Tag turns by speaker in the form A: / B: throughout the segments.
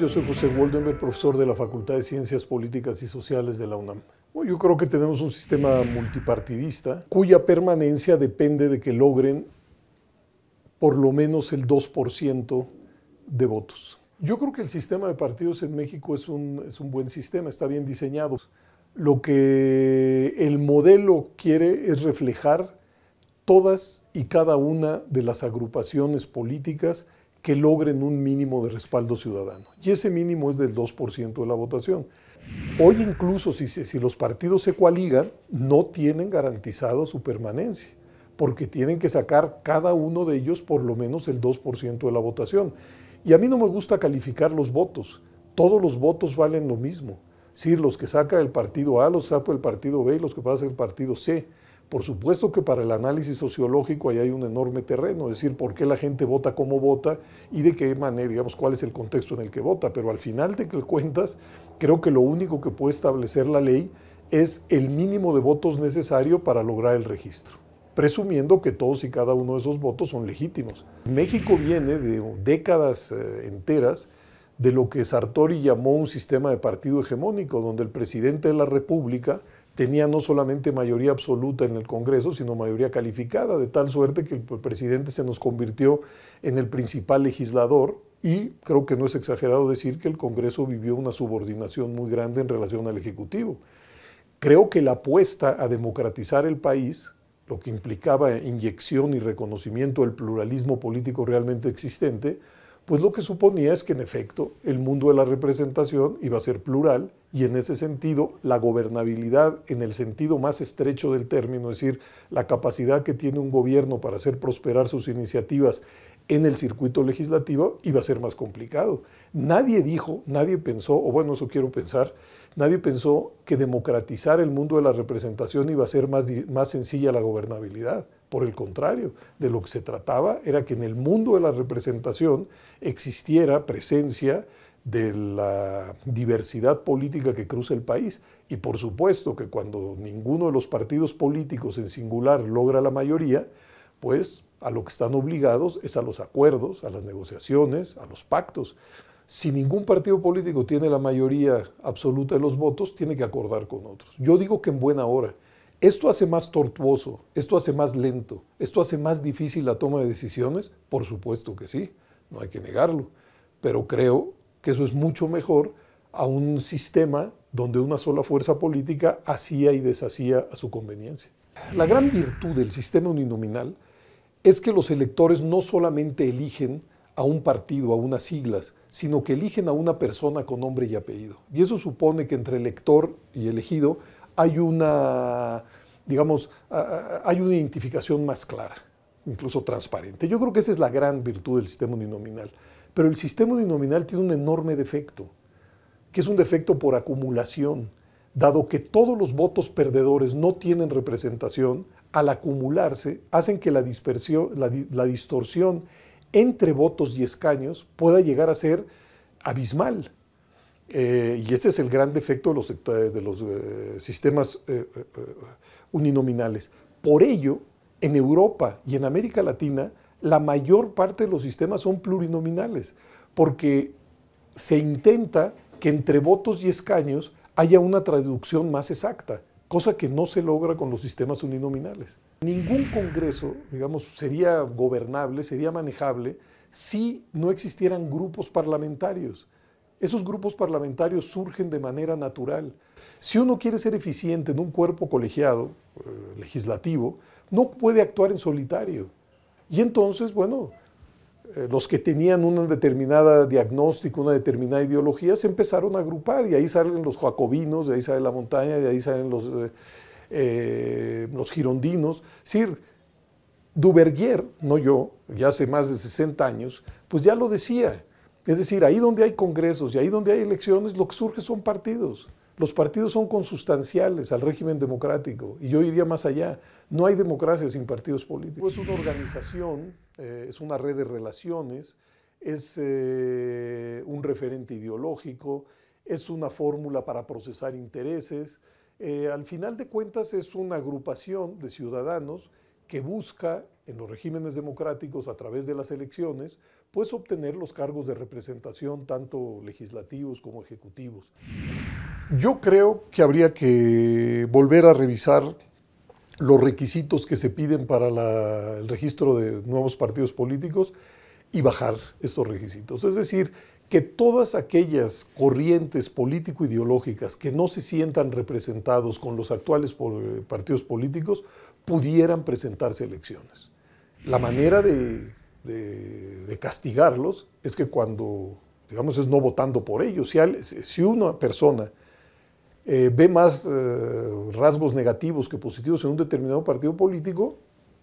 A: Yo soy José Woldenberg, profesor de la Facultad de Ciencias Políticas y Sociales de la UNAM. Yo creo que tenemos un sistema multipartidista cuya permanencia depende de que logren por lo menos el 2% de votos. Yo creo que el sistema de partidos en México es un, es un buen sistema, está bien diseñado. Lo que el modelo quiere es reflejar todas y cada una de las agrupaciones políticas que logren un mínimo de respaldo ciudadano. Y ese mínimo es del 2% de la votación. Hoy incluso si, si, los partidos se coaligan, no tienen garantizada su permanencia, porque tienen que sacar cada uno de ellos por lo menos el 2% de la votación. Y a mí no me gusta calificar los votos. Todos los votos valen lo mismo. decir los que saca el partido A, los saca el partido B y los que pasa el partido C. Por supuesto que para el análisis sociológico ahí hay un enorme terreno, es decir, por qué la gente vota como vota y de qué manera, digamos, cuál es el contexto en el que vota. Pero al final de cuentas, creo que lo único que puede establecer la ley es el mínimo de votos necesario para lograr el registro, presumiendo que todos y cada uno de esos votos son legítimos. México viene de décadas eh, enteras de lo que Sartori llamó un sistema de partido hegemónico, donde el presidente de la República tenía no solamente mayoría absoluta en el Congreso, sino mayoría calificada, de tal suerte que el presidente se nos convirtió en el principal legislador y creo que no es exagerado decir que el Congreso vivió una subordinación muy grande en relación al Ejecutivo. Creo que la apuesta a democratizar el país, lo que implicaba inyección y reconocimiento del pluralismo político realmente existente, pues lo que suponía es que en efecto el mundo de la representación iba a ser plural y en ese sentido la gobernabilidad en el sentido más estrecho del término, es decir, la capacidad que tiene un gobierno para hacer prosperar sus iniciativas en el circuito legislativo iba a ser más complicado. Nadie dijo, nadie pensó, o bueno, eso quiero pensar, nadie pensó que democratizar el mundo de la representación iba a ser más, más sencilla la gobernabilidad. Por el contrario, de lo que se trataba era que en el mundo de la representación existiera presencia de la diversidad política que cruza el país. Y por supuesto que cuando ninguno de los partidos políticos en singular logra la mayoría, pues a lo que están obligados es a los acuerdos, a las negociaciones, a los pactos. Si ningún partido político tiene la mayoría absoluta de los votos, tiene que acordar con otros. Yo digo que en buena hora. Esto hace más tortuoso, esto hace más lento, esto hace más difícil la toma de decisiones, por supuesto que sí, no hay que negarlo, pero creo que eso es mucho mejor a un sistema donde una sola fuerza política hacía y deshacía a su conveniencia. La gran virtud del sistema uninominal es que los electores no solamente eligen a un partido, a unas siglas, sino que eligen a una persona con nombre y apellido. Y eso supone que entre elector y elegido hay una, digamos, hay una identificación más clara, incluso transparente. Yo creo que esa es la gran virtud del sistema uninominal. Pero el sistema uninominal tiene un enorme defecto, que es un defecto por acumulación. Dado que todos los votos perdedores no tienen representación, al acumularse hacen que la, dispersión, la distorsión entre votos y escaños pueda llegar a ser abismal. Eh, y ese es el gran defecto de los, eh, eh, sistemas uninominales. Por ello, en Europa y en América Latina, la mayor parte de los sistemas son plurinominales, porque se intenta que entre votos y escaños haya una traducción más exacta, cosa que no se logra con los sistemas uninominales. Ningún Congreso, digamos, sería gobernable, sería manejable si no existieran grupos parlamentarios. Esos grupos parlamentarios surgen de manera natural. Si uno quiere ser eficiente en un cuerpo colegiado, eh, legislativo, no puede actuar en solitario. Y entonces, bueno, eh, los que tenían una determinada diagnóstico, una determinada ideología, se empezaron a agrupar y ahí salen los jacobinos, de ahí sale la montaña, de ahí salen los, eh, los girondinos. Es decir, Duvergier, no yo, ya hace más de 60 años, pues ya lo decía es decir, ahí donde hay congresos y ahí donde hay elecciones, lo que surge son partidos. Los partidos son consustanciales al régimen democrático y yo iría más allá. No hay democracia sin partidos políticos. Es una organización, eh, es una red de relaciones, es eh, un referente ideológico, es una fórmula para procesar intereses. Eh, al final de cuentas es una agrupación de ciudadanos que busca en los regímenes democráticos a través de las elecciones pues obtener los cargos de representación, tanto legislativos como ejecutivos. Yo creo que habría que volver a revisar los requisitos que se piden para el registro de nuevos partidos políticos y bajar estos requisitos. Es decir, que todas aquellas corrientes político-ideológicas que no se sientan representados con los actuales eh, partidos políticos pudieran presentarse elecciones. La manera de de, castigarlos es que cuando, digamos, es no votando por ellos. Si, si una persona eh, ve más eh, rasgos negativos que positivos en un determinado partido político,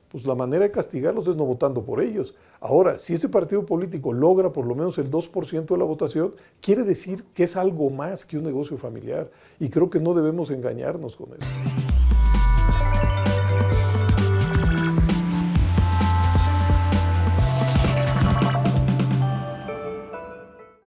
A: pues la manera de castigarlos es no votando por ellos. Ahora, si ese partido político logra por lo menos el 2% de la votación, quiere decir que es algo más que un negocio familiar. Y creo que no debemos engañarnos con eso.